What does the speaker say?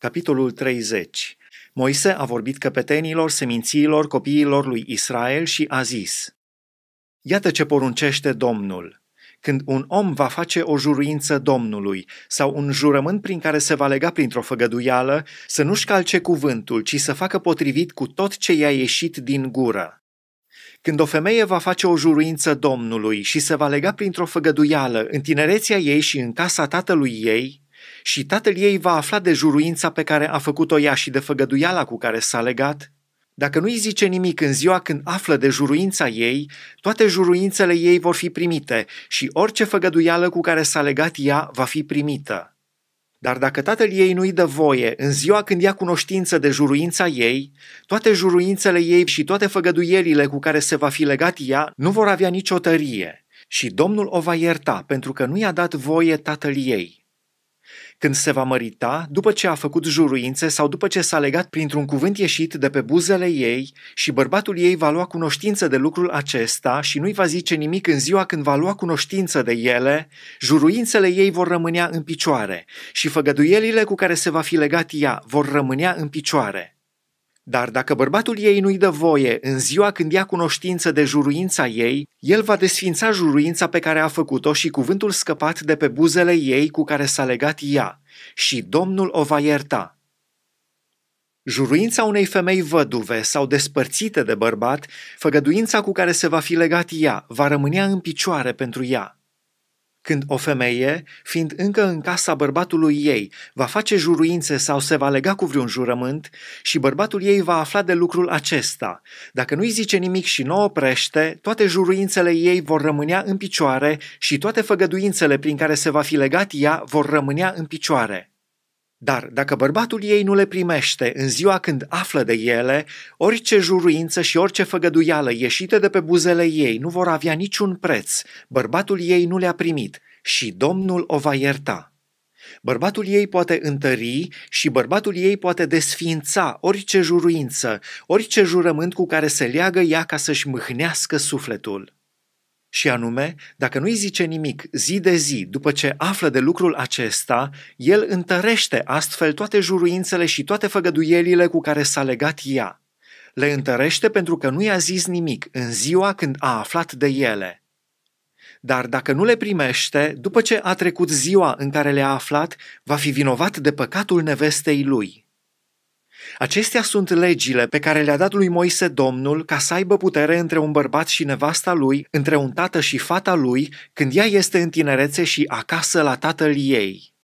Capitolul 30 Moise a vorbit căpetenilor, semințiilor, copiilor lui Israel și a zis, Iată ce poruncește Domnul. Când un om va face o juruință Domnului sau un jurământ prin care se va lega printr-o făgăduială, să nu-și calce cuvântul, ci să facă potrivit cu tot ce i-a ieșit din gură. Când o femeie va face o juruință Domnului și se va lega printr-o făgăduială în tinerețea ei și în casa tatălui ei, și tatăl ei va afla de juruința pe care a făcut-o ea și de făgăduiala cu care s-a legat. Dacă nu îi zice nimic în ziua când află de juruința ei, toate juruințele ei vor fi primite și orice făgăduială cu care s-a legat ea va fi primită. Dar dacă tatăl ei nu-i dă voie în ziua când ia cunoștință de juruința ei, toate juruințele ei și toate făgăduielile cu care se va fi legat ea nu vor avea nicio tărie. Și Domnul o va ierta pentru că nu i-a dat voie tatăl ei când se va mărita, după ce a făcut juruințe sau după ce s-a legat printr-un cuvânt ieșit de pe buzele ei și bărbatul ei va lua cunoștință de lucrul acesta și nu-i va zice nimic în ziua când va lua cunoștință de ele, juruințele ei vor rămânea în picioare și făgăduielile cu care se va fi legat ea vor rămânea în picioare. Dar dacă bărbatul ei nu-i dă voie în ziua când ia cunoștință de juruința ei, el va desfința juruința pe care a făcut-o și cuvântul scăpat de pe buzele ei cu care s-a legat ea, și Domnul o va ierta. Juruința unei femei văduve sau despărțite de bărbat, făgăduința cu care se va fi legat ea, va rămânea în picioare pentru ea când o femeie, fiind încă în casa bărbatului ei, va face juruințe sau se va lega cu vreun jurământ și bărbatul ei va afla de lucrul acesta. Dacă nu-i zice nimic și nu oprește, toate juruințele ei vor rămânea în picioare și toate făgăduințele prin care se va fi legat ea vor rămânea în picioare. Dar dacă bărbatul ei nu le primește în ziua când află de ele, orice juruință și orice făgăduială ieșite de pe buzele ei nu vor avea niciun preț, bărbatul ei nu le-a primit și Domnul o va ierta. Bărbatul ei poate întări și bărbatul ei poate desfința orice juruință, orice jurământ cu care se leagă ea ca să-și mâhnească sufletul. Și anume, dacă nu i zice nimic zi de zi după ce află de lucrul acesta, el întărește astfel toate juruințele și toate făgăduielile cu care s-a legat ea. Le întărește pentru că nu i-a zis nimic în ziua când a aflat de ele. Dar dacă nu le primește, după ce a trecut ziua în care le-a aflat, va fi vinovat de păcatul nevestei lui. Acestea sunt legile pe care le-a dat lui Moise Domnul ca să aibă putere între un bărbat și nevasta lui, între un tată și fata lui, când ea este în tinerețe și acasă la tatăl ei.